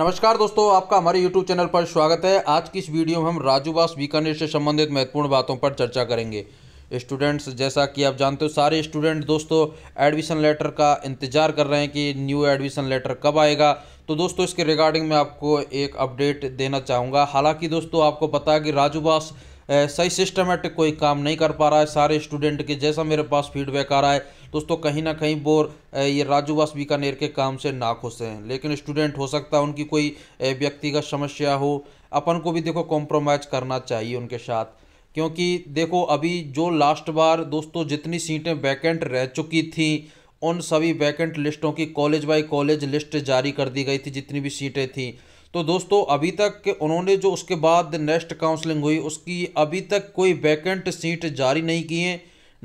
नमस्कार दोस्तों आपका हमारे YouTube चैनल पर स्वागत है आज की इस वीडियो में हम राजूवास बीकानेर से संबंधित महत्वपूर्ण बातों पर चर्चा करेंगे स्टूडेंट्स जैसा कि आप जानते हो सारे स्टूडेंट दोस्तों एडमिशन लेटर का इंतज़ार कर रहे हैं कि न्यू एडमिशन लेटर कब आएगा तो दोस्तों इसके रिगार्डिंग मैं आपको एक अपडेट देना चाहूँगा हालाँकि दोस्तों आपको पता है कि राजूवास सही सिस्टमेटिक कोई काम नहीं कर पा रहा है सारे स्टूडेंट के जैसा मेरे पास फीडबैक आ रहा है दोस्तों कहीं ना कहीं बोर ये राजू वास बीकानेर के काम से नाखुश हैं लेकिन स्टूडेंट हो सकता है उनकी कोई व्यक्तिगत समस्या हो अपन को भी देखो कॉम्प्रोमाइज़ करना चाहिए उनके साथ क्योंकि देखो अभी जो लास्ट बार दोस्तों जितनी सीटें वैकेंट रह चुकी थी उन सभी वैकेंट लिस्टों की कॉलेज बाय कॉलेज लिस्ट जारी कर दी गई थी जितनी भी सीटें थीं तो दोस्तों अभी तक उन्होंने जो उसके बाद नेक्स्ट काउंसलिंग हुई उसकी अभी तक कोई वैकेंट सीट जारी नहीं की है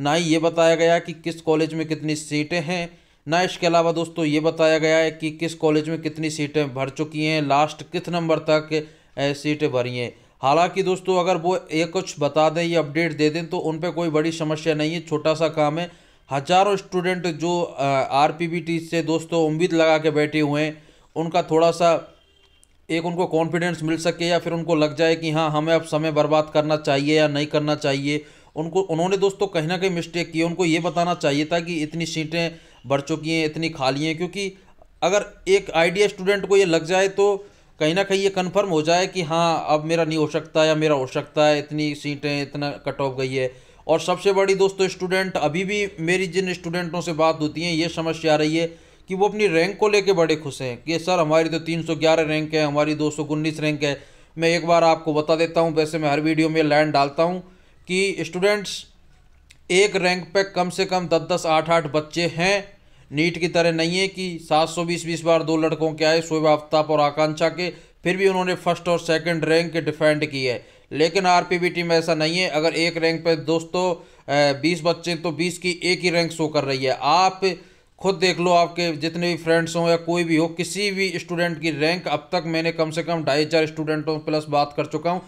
ना ही ये बताया गया कि किस कॉलेज में कितनी सीटें हैं ना इसके अलावा दोस्तों ये बताया गया है कि किस कॉलेज में कितनी सीटें भर चुकी हैं लास्ट किस नंबर तक सीटें भरी हैं हालांकि दोस्तों अगर वो ये कुछ बता दें या अपडेट दे दें तो उन पर कोई बड़ी समस्या नहीं है छोटा सा काम है हजारों स्टूडेंट जो आर से दोस्तों उम्मीद लगा के बैठे हुए हैं उनका थोड़ा सा एक उनको कॉन्फिडेंस मिल सके या फिर उनको लग जाए कि हाँ हमें अब समय बर्बाद करना चाहिए या नहीं करना चाहिए उनको उन्होंने दोस्तों कहीं ना कहीं मिस्टेक की उनको ये बताना चाहिए था कि इतनी सीटें भर चुकी हैं इतनी खाली हैं क्योंकि अगर एक आइडिया स्टूडेंट को ये लग जाए तो कहीं ना कहीं ये कन्फर्म हो जाए कि हाँ अब मेरा नहीं हो सकता या मेरा हो सकता है इतनी सीटें इतना कट ऑफ गई है और सबसे बड़ी दोस्तों स्टूडेंट अभी भी मेरी जिन स्टूडेंटों से बात होती है ये समस्या आ रही है कि वो अपनी रैंक को लेके बड़े खुश हैं कि सर हमारी तो 311 रैंक है हमारी दो रैंक है मैं एक बार आपको बता देता हूँ वैसे मैं हर वीडियो में लाइन डालता हूँ कि स्टूडेंट्स एक रैंक पे कम से कम दस दस आठ आठ बच्चे हैं नीट की तरह नहीं है कि सात सौ बीस बीस बार दो लड़कों के आए शोएब आफ्ताब और आकांक्षा के फिर भी उन्होंने फर्स्ट और सेकंड रैंक डिफेंड की है लेकिन आर पी बी टीम ऐसा नहीं है अगर एक रैंक पे दोस्तों बीस बच्चे तो बीस की एक ही रैंक शो कर रही है आप खुद देख लो आपके जितने भी फ्रेंड्स हों या कोई भी हो किसी भी स्टूडेंट की रैंक अब तक मैंने कम से कम ढाई हज़ार स्टूडेंटों प्लस बात कर चुका हूँ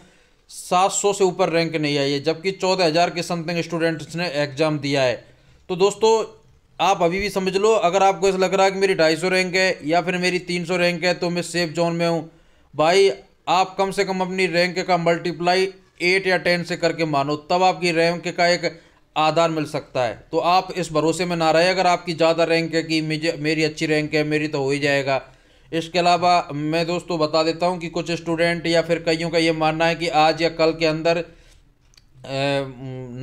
सात सौ से ऊपर रैंक नहीं आई है जबकि चौदह हज़ार के समथिंग स्टूडेंट्स ने एग्ज़ाम दिया है तो दोस्तों आप अभी भी समझ लो अगर आपको ऐसा लग रहा है कि मेरी ढाई सौ रैंक है या फिर मेरी तीन सौ रैंक है तो मैं सेफ जोन में हूँ भाई आप कम से कम अपनी रैंक का मल्टीप्लाई एट या टेन से करके मानो तब आपकी रैंक का एक आधार मिल सकता है तो आप इस भरोसे में ना रहे अगर आपकी ज़्यादा रैंक है कि मुझे मेरी अच्छी रैंक है मेरी तो हो ही जाएगा इसके अलावा मैं दोस्तों बता देता हूँ कि कुछ स्टूडेंट या फिर कईयों का ये मानना है कि आज या कल के अंदर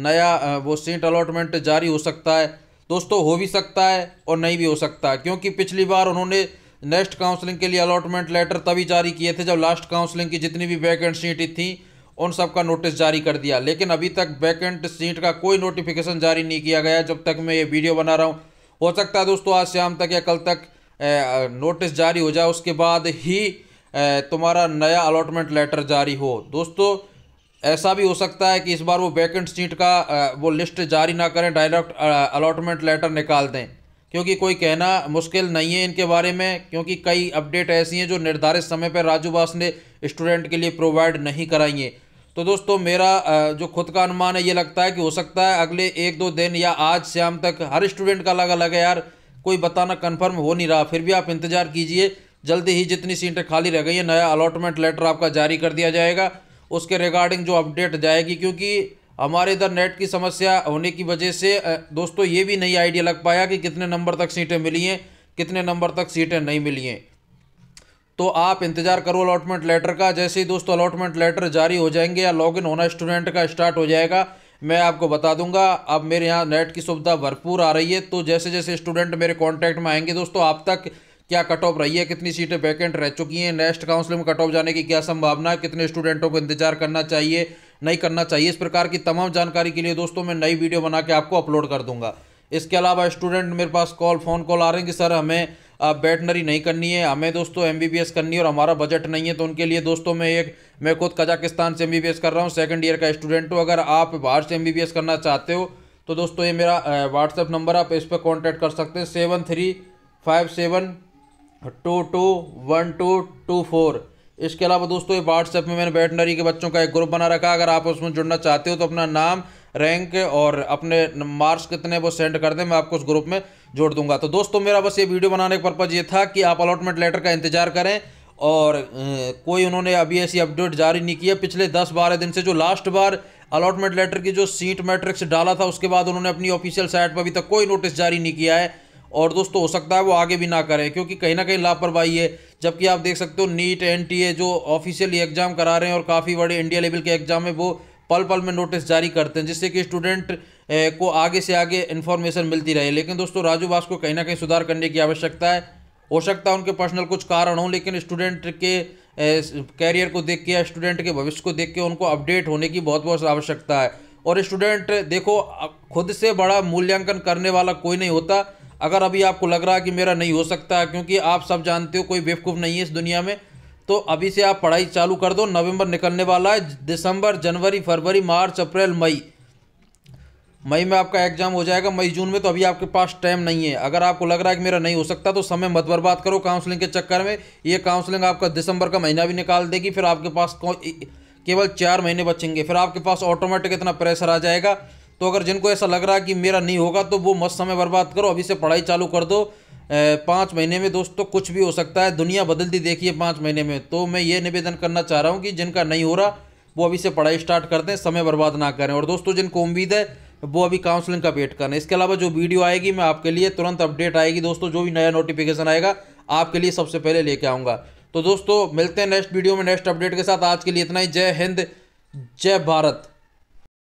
नया वो सीट अलॉटमेंट जारी हो सकता है दोस्तों हो भी सकता है और नहीं भी हो सकता क्योंकि पिछली बार उन्होंने नेक्स्ट काउंसलिंग के लिए अलॉटमेंट लेटर तभी जारी किए थे जब लास्ट काउंसलिंग की जितनी भी वैकेंट सीटें थी उन सब का नोटिस जारी कर दिया लेकिन अभी तक वैकेंट सीट का कोई नोटिफिकेशन जारी नहीं किया गया जब तक मैं ये वीडियो बना रहा हूँ हो सकता है दोस्तों आज शाम तक या कल तक नोटिस जारी हो जाए उसके बाद ही तुम्हारा नया अलॉटमेंट लेटर जारी हो दोस्तों ऐसा भी हो सकता है कि इस बार वो वैकेंट सीट का वो लिस्ट जारी ना करें डायरेक्ट अलॉटमेंट लेटर निकाल दें क्योंकि कोई कहना मुश्किल नहीं है इनके बारे में क्योंकि कई अपडेट ऐसी हैं जो निर्धारित समय पर राजू बास ने स्टूडेंट के लिए प्रोवाइड नहीं कराई हैं तो दोस्तों मेरा जो खुद का अनुमान है ये लगता है कि हो सकता है अगले एक दो दिन या आज शाम तक हर स्टूडेंट का अलग अलग है यार कोई बताना कन्फर्म हो नहीं रहा फिर भी आप इंतज़ार कीजिए जल्दी ही जितनी सीटें खाली रह गई हैं नया अलॉटमेंट लेटर आपका जारी कर दिया जाएगा उसके रिगार्डिंग जो अपडेट जाएगी क्योंकि हमारे इधर नेट की समस्या होने की वजह से दोस्तों ये भी नहीं आइडिया लग पाया कि कितने नंबर तक सीटें मिली हैं कितने नंबर तक सीटें नहीं मिली हैं तो आप इंतज़ार करो अलॉटमेंट लेटर का जैसे ही दोस्तों अलॉटमेंट लेटर जारी हो जाएंगे या लॉगिन होना स्टूडेंट का स्टार्ट हो जाएगा मैं आपको बता दूंगा अब मेरे यहाँ नेट की सुविधा भरपूर आ रही है तो जैसे जैसे स्टूडेंट मेरे कॉन्टैक्ट में आएंगे दोस्तों आप तक क्या कट ऑफ रही है कितनी सीटें वैकेंट रह चुकी हैं नेक्स्ट काउंसिल में कट ऑफ जाने की क्या संभावना है कितने स्टूडेंटों को इंतजार करना चाहिए नहीं करना चाहिए इस प्रकार की तमाम जानकारी के लिए दोस्तों मैं नई वीडियो बना के आपको अपलोड कर दूंगा इसके अलावा स्टूडेंट मेरे पास कॉल फ़ोन कॉल आ रहे हैं कि सर हमें बैटनरी नहीं करनी है हमें दोस्तों एम करनी है और हमारा बजट नहीं है तो उनके लिए दोस्तों मैं एक मैं खुद कजाकिस्तान से एम कर रहा हूँ सेकेंड ईयर का स्टूडेंट हूँ अगर आप बाहर से एम करना चाहते हो तो दोस्तों ये मेरा व्हाट्सएप नंबर आप इस पर कॉन्टैक्ट कर सकते हैं seven three five seven two two one two two four इसके अलावा दोस्तों ये व्हाट्सएप में मैंने वेटनरी के बच्चों का एक ग्रुप बना रखा है अगर आप उसमें जुड़ना चाहते हो तो अपना नाम रैंक और अपने मार्क्स कितने वो सेंड कर दें मैं आपको उस ग्रुप में जोड़ दूंगा तो दोस्तों मेरा बस ये वीडियो बनाने का पर्पज़ ये था कि आप अलॉटमेंट लेटर का इंतज़ार करें और कोई उन्होंने अभी ऐसी अपडेट जारी नहीं किया पिछले दस बारह दिन से जो लास्ट बार अलॉटमेंट लेटर की जो सीट मैट्रिक्स डाला था उसके बाद उन्होंने अपनी ऑफिशियल साइट पर अभी तक कोई नोटिस जारी नहीं किया है और दोस्तों हो सकता है वो आगे भी ना करें क्योंकि कहीं ना कहीं लापरवाही है जबकि आप देख सकते हो नीट एन जो ऑफिशियली एग्ज़ाम करा रहे हैं और काफ़ी बड़े इंडिया लेवल के एग्ज़ाम है वो पल पल में नोटिस जारी करते हैं जिससे कि स्टूडेंट को आगे से आगे इन्फॉर्मेशन मिलती रहे लेकिन दोस्तों राजू बास को कहीं ना कहीं सुधार करने की आवश्यकता है हो सकता है उनके पर्सनल कुछ कारण हों लेकिन स्टूडेंट के कैरियर को देख के या स्टूडेंट के भविष्य को देख के उनको अपडेट होने की बहुत बहुत आवश्यकता है और स्टूडेंट देखो खुद से बड़ा मूल्यांकन करने वाला कोई नहीं होता अगर अभी आपको लग रहा है कि मेरा नहीं हो सकता क्योंकि आप सब जानते हो कोई बेवकूफ़ नहीं है इस दुनिया में तो अभी से आप पढ़ाई चालू कर दो नवंबर निकलने वाला है दिसंबर जनवरी फरवरी मार्च अप्रैल मई मई में आपका एग्जाम हो जाएगा मई जून में तो अभी आपके पास टाइम नहीं है अगर आपको लग रहा है कि मेरा नहीं हो सकता तो समय मत बर्बाद करो काउंसलिंग के चक्कर में ये काउंसलिंग आपका दिसंबर का महीना भी निकाल देगी फिर आपके पास केवल चार महीने बचेंगे फिर आपके पास ऑटोमेटिक इतना प्रेशर आ जाएगा तो अगर जिनको ऐसा लग रहा है कि मेरा नहीं होगा तो वो मत समय बर्बाद करो अभी से पढ़ाई चालू कर दो पाँच महीने में दोस्तों कुछ भी हो सकता है दुनिया बदलती देखिए पाँच महीने में तो मैं ये निवेदन करना चाह रहा हूँ कि जिनका नहीं हो रहा वो अभी से पढ़ाई स्टार्ट कर दें समय बर्बाद ना करें और दोस्तों जिनको उम्मीद है वो अभी काउंसलिंग का वेट करें इसके अलावा जो वीडियो आएगी मैं आपके लिए तुरंत अपडेट आएगी दोस्तों जो भी नया नोटिफिकेशन आएगा आपके लिए सबसे पहले लेके आऊँगा तो दोस्तों मिलते हैं नेक्स्ट वीडियो में नेक्स्ट अपडेट के साथ आज के लिए इतना ही जय हिंद जय भारत